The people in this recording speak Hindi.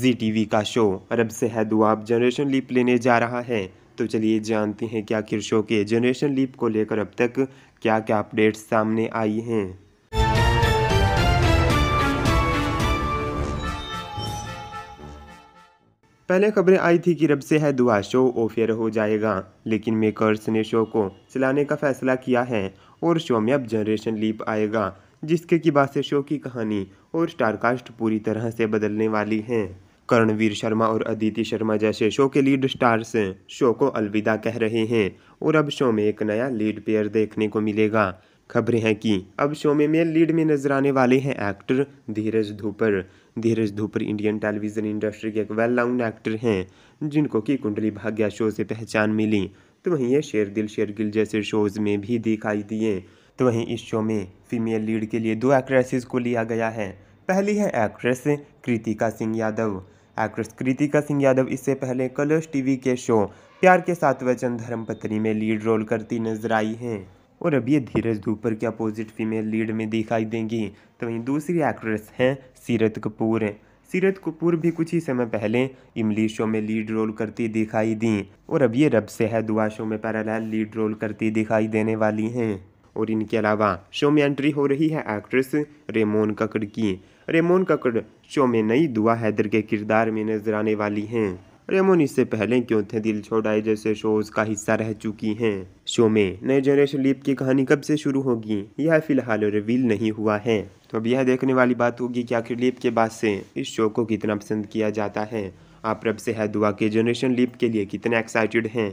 जी टीवी का शो अरब से है दुआब जनरेशन लीप लेने जा रहा है तो चलिए जानते हैं कि आखिर शो के जनरेशन लीप को लेकर अब तक क्या क्या अपडेट्स सामने आई हैं पहले खबरें आई थी कि रब से है दुआ शो ओफियर हो जाएगा लेकिन मेकर्स ने शो को चलाने का फैसला किया है और शो में अब जनरेशन लीप आएगा जिसके कि बादशाह की कहानी और स्टारकास्ट पूरी तरह से बदलने वाली हैं करणवीर शर्मा और अदिति शर्मा जैसे शो के लीड स्टार्स शो को अलविदा कह रहे हैं और अब शो में एक नया लीड पेयर देखने को मिलेगा खबरें हैं कि अब शो में मेल लीड में नजर आने वाले हैं actor Dheeraj Dhoopar Dheeraj Dhoopar Indian television industry के एक वेल नाउन एक्टर हैं जिनको कि कुंडली भाग्या शो से पहचान मिली तो वहीं ये शेर दिल शेर गिल जैसे शोज़ में भी दिखाई दिए तो वहीं इस शो में फीमेल लीड के लिए दो एक्ट्रेसेस को लिया गया है पहली है एक्ट्रेस कृतिका सिंह यादव एक्ट्रेस कृतिका सिंह यादव इससे पहले कलर्स टीवी के शो प्यार के साथ वचन धर्मपत्नी में लीड रोल करती नजर आई हैं और अब ये धीरज धूपर के अपोजिट फीमेल लीड में दिखाई देंगी तो वहीं दूसरी एक्ट्रेस हैं सीरत कपूर सीरत कपूर भी कुछ ही समय पहले इमली शो में लीड रोल करती दिखाई दी और अब ये रब से है दुआ शो में पैरालल लीड रोल करती दिखाई देने वाली हैं और इनके अलावा शो में एंट्री हो रही है एक्ट्रेस रेमोन कक्कड़ की रेमोन कक्कड़ शो में नई दुआ हैदर के किरदार में नजर आने वाली हैं रेमोन इससे पहले क्यों थे दिल छोड़ाए जैसे शोज का हिस्सा रह चुकी हैं शो में नए जनरेशन लीप की कहानी कब से शुरू होगी यह फिलहाल रिवील नहीं हुआ है तो अब यह देखने वाली बात होगी कि आखिर लीप के बाद से इस शो को कितना पसंद किया जाता है आप रब से है दुआ के जनरेशन लीप के लिए कितने एक्साइटेड हैं